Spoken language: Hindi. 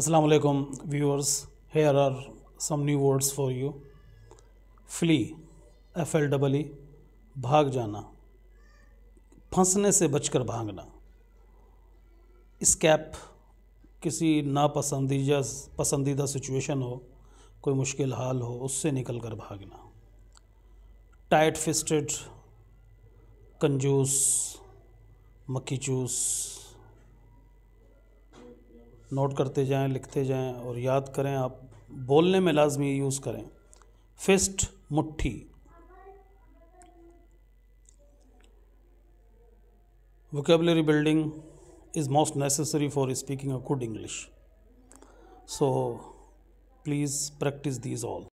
अस्सलाम वालेकुम viewers here are some new words for you flee F L double E भाग जाना फंसने से बचकर भागना स्कैप किसी नापसंदीदा पसंदीदा सिचुएशन हो कोई मुश्किल हाल हो उससे निकल कर भागना टाइट फिस्टेड कंजूस मक्खी चूस नोट करते जाएं लिखते जाएं और याद करें आप बोलने में लाजमी यूज़ करें फिस्ट मुट्ठी vocabulary building is most necessary for speaking a good English so please practise these all